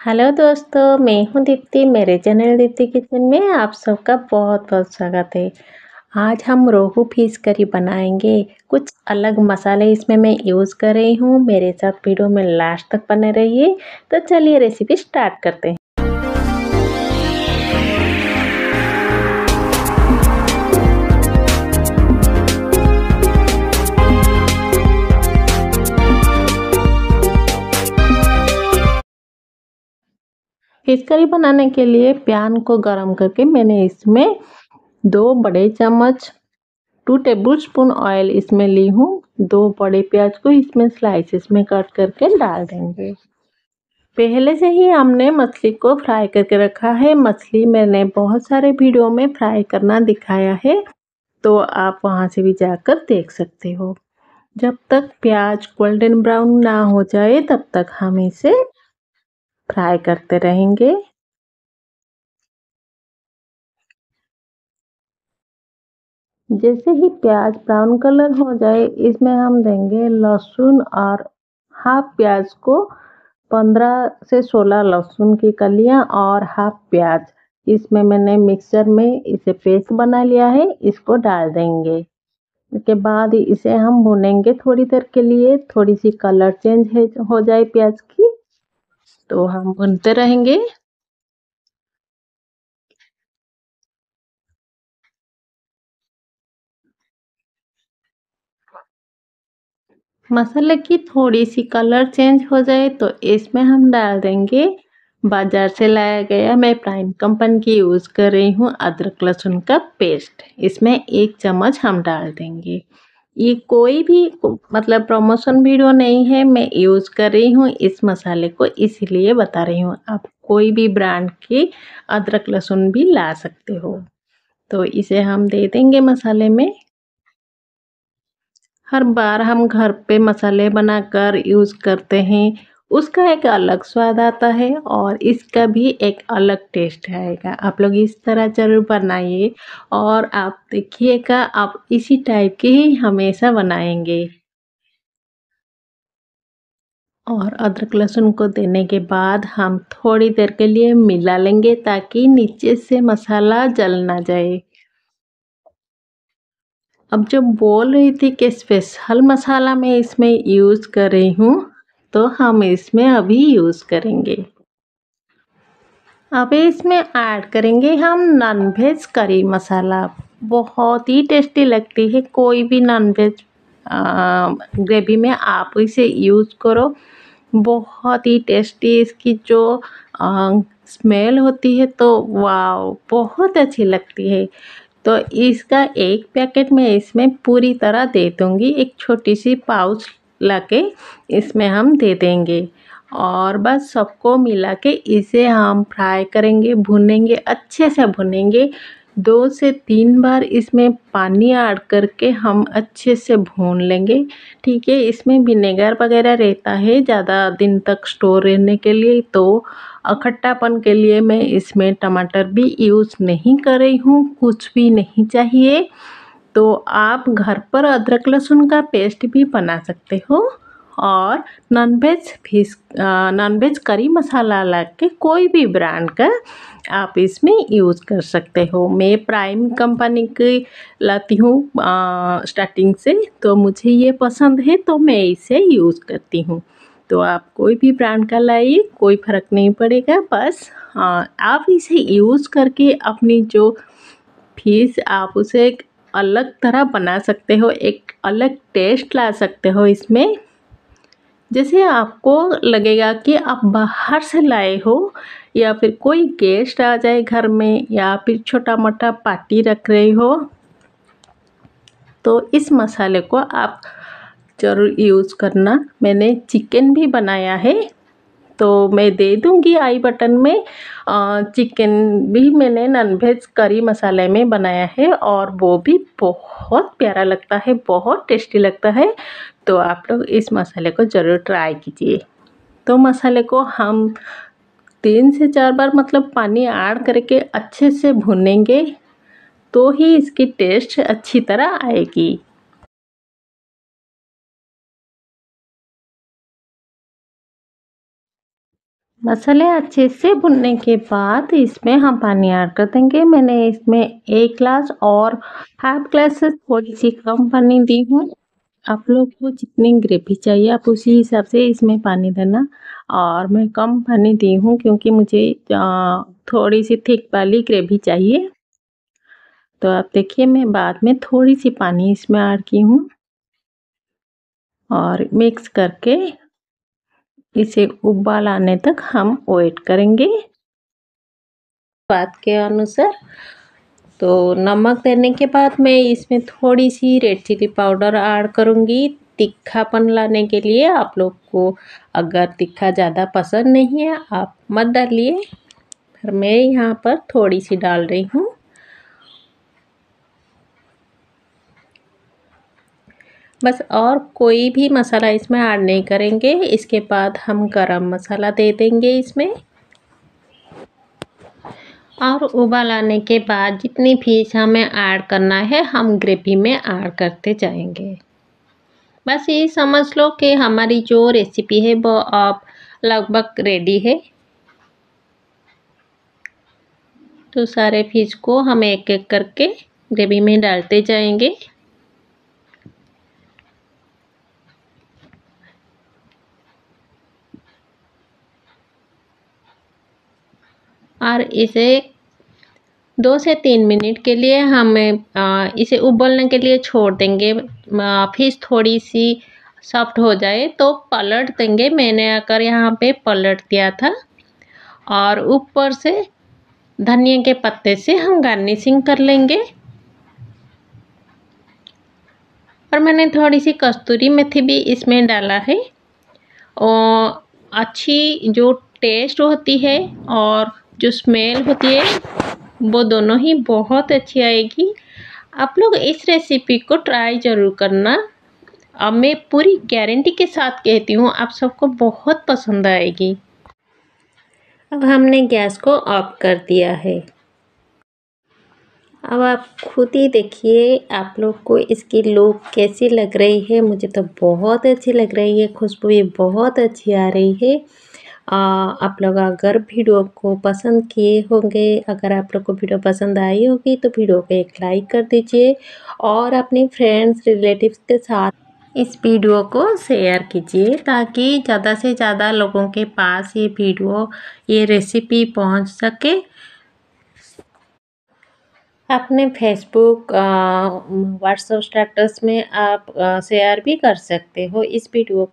hello दोस्तों मैं हूं दीप्ति मेरे चैनल दीप्ति किचन में आप सबका बहुत बहुत स्वागत है आज हम रोहू फिश करी बनाएंगे कुछ अलग मसाले इसमें मैं यूज़ कर रही हूँ मेरे साथ वीडियो में लास्ट तक बने रहिए तो चलिए रेसिपी स्टार्ट करते हैं करी बनाने के लिए प्यान को गरम करके मैंने इसमें दो बड़े चम्मच टू टेबल स्पून ऑयल इसमें ली हूँ दो बड़े प्याज को इसमें स्लाइसेस में कट करके डाल देंगे पहले से ही हमने मछली को फ्राई करके रखा है मछली मैंने बहुत सारे वीडियो में फ्राई करना दिखाया है तो आप वहाँ से भी जाकर देख सकते हो जब तक प्याज गोल्डन ब्राउन ना हो जाए तब तक हम इसे फ्राई करते रहेंगे जैसे ही प्याज ब्राउन कलर हो जाए इसमें हम देंगे लहसुन और हाफ प्याज को 15 से 16 लहसुन की कलियां और हाफ प्याज इसमें मैंने मिक्सर में इसे पेस्ट बना लिया है इसको डाल देंगे उसके बाद इसे हम भुनेंगे थोड़ी देर के लिए थोड़ी सी कलर चेंज हो जाए प्याज की तो हम बुनते रहेंगे मसाले की थोड़ी सी कलर चेंज हो जाए तो इसमें हम डाल देंगे बाजार से लाया गया मैं प्राइम कंपनी की यूज़ कर रही हूँ अदरक लहसुन का पेस्ट इसमें एक चम्मच हम डाल देंगे ये कोई भी मतलब प्रमोशन वीडियो नहीं है मैं यूज़ कर रही हूँ इस मसाले को इसलिए बता रही हूँ आप कोई भी ब्रांड की अदरक लहसुन भी ला सकते हो तो इसे हम दे देंगे मसाले में हर बार हम घर पे मसाले बनाकर यूज़ करते हैं उसका एक अलग स्वाद आता है और इसका भी एक अलग टेस्ट आएगा आप लोग इस तरह ज़रूर बनाइए और आप देखिएगा आप इसी टाइप के ही हमेशा बनाएंगे और अदरक लहसुन को देने के बाद हम थोड़ी देर के लिए मिला लेंगे ताकि नीचे से मसाला जल ना जाए अब जब बोल रही थी कि स्पेशल मसाला मैं इसमें यूज़ कर रही हूँ तो हम इसमें अभी यूज़ करेंगे अभी इसमें ऐड करेंगे हम नॉन वेज करी मसाला बहुत ही टेस्टी लगती है कोई भी नॉन वेज ग्रेवी में आप इसे यूज़ करो बहुत ही टेस्टी इसकी जो आ, स्मेल होती है तो वाव बहुत अच्छी लगती है तो इसका एक पैकेट मैं इसमें पूरी तरह दे दूँगी एक छोटी सी पाउच ला के इसमें हम दे देंगे और बस सबको मिला के इसे हम फ्राई करेंगे भुनेंगे अच्छे से भुनेंगे दो से तीन बार इसमें पानी ऐड करके हम अच्छे से भून लेंगे ठीक है इसमें विनेगर वगैरह रहता है ज़्यादा दिन तक स्टोर रहने के लिए तो अखट्टापन के लिए मैं इसमें टमाटर भी यूज़ नहीं कर रही हूँ कुछ भी नहीं चाहिए तो आप घर पर अदरक लहसुन का पेस्ट भी बना सकते हो और नॉनवेज फिश नॉनवेज करी मसाला ला के कोई भी ब्रांड का आप इसमें यूज़ कर सकते हो मैं प्राइम कंपनी की लाती हूँ स्टार्टिंग से तो मुझे ये पसंद है तो मैं इसे यूज़ करती हूँ तो आप कोई भी ब्रांड का लाइए कोई फ़र्क नहीं पड़ेगा बस आप इसे यूज़ करके अपनी जो फीस आप उसे अलग तरह बना सकते हो एक अलग टेस्ट ला सकते हो इसमें जैसे आपको लगेगा कि आप बाहर से लाए हो या फिर कोई गेस्ट आ जाए घर में या फिर छोटा मोटा पार्टी रख रहे हो तो इस मसाले को आप ज़रूर यूज़ करना मैंने चिकन भी बनाया है तो मैं दे दूँगी आई बटन में चिकन भी मैंने नॉनवेज करी मसाले में बनाया है और वो भी बहुत प्यारा लगता है बहुत टेस्टी लगता है तो आप लोग इस मसाले को ज़रूर ट्राई कीजिए तो मसाले को हम तीन से चार बार मतलब पानी ऐड करके अच्छे से भुनेंगे तो ही इसकी टेस्ट अच्छी तरह आएगी मसाले अच्छे से भुनने के बाद इसमें हम पानी ऐड कर देंगे मैंने इसमें एक ग्लास और हाफ ग्लास से थोड़ी सी कम पानी दी हूँ आप लोग को जितनी ग्रेवी चाहिए आप उसी हिसाब से इसमें पानी देना और मैं कम पानी दी हूँ क्योंकि मुझे थोड़ी सी थिक वाली ग्रेवी चाहिए तो आप देखिए मैं बाद में थोड़ी सी पानी इसमें ऐड की हूँ और मिक्स करके इसे उबाल आने तक हम वेट करेंगे स्वाद के अनुसार तो नमक देने के बाद मैं इसमें थोड़ी सी रेड चिली पाउडर ऐड करूँगी तीखापन लाने के लिए आप लोग को अगर तीखा ज़्यादा पसंद नहीं है आप मत डालिए मैं यहाँ पर थोड़ी सी डाल रही हूँ बस और कोई भी मसाला इसमें ऐड नहीं करेंगे इसके बाद हम गरम मसाला दे देंगे इसमें और उबाल आने के बाद जितनी फीस हमें ऐड करना है हम ग्रेवी में ऐड करते जाएंगे बस ये समझ लो कि हमारी जो रेसिपी है वो आप लगभग रेडी है तो सारे फिश को हम एक एक करके ग्रेवी में डालते जाएंगे और इसे दो से तीन मिनट के लिए हम इसे उबलने के लिए छोड़ देंगे फिश थोड़ी सी सॉफ्ट हो जाए तो पलट देंगे मैंने आकर यहाँ पे पलट दिया था और ऊपर से धनिया के पत्ते से हम गार्निशिंग कर लेंगे और मैंने थोड़ी सी कस्तूरी मेथी भी इसमें डाला है और अच्छी जो टेस्ट होती है और जो स्मेल होती है वो दोनों ही बहुत अच्छी आएगी आप लोग इस रेसिपी को ट्राई ज़रूर करना अब मैं पूरी गारंटी के साथ कहती हूँ आप सबको बहुत पसंद आएगी अब हमने गैस को ऑफ कर दिया है अब आप खुद ही देखिए आप लोग को इसकी लुक कैसी लग रही है मुझे तो बहुत अच्छी लग रही है खुशबू भी बहुत अच्छी आ रही है आप लोग अगर वीडियो को पसंद किए होंगे अगर आप लोग को वीडियो पसंद आई होगी तो वीडियो को एक लाइक कर दीजिए और अपने फ्रेंड्स रिलेटिव्स के साथ इस वीडियो को शेयर कीजिए ताकि ज़्यादा से ज़्यादा लोगों के पास ये वीडियो ये रेसिपी पहुंच सके अपने फेसबुक व्हाट्सएप स्टेटस में आप शेयर भी कर सकते हो इस वीडियो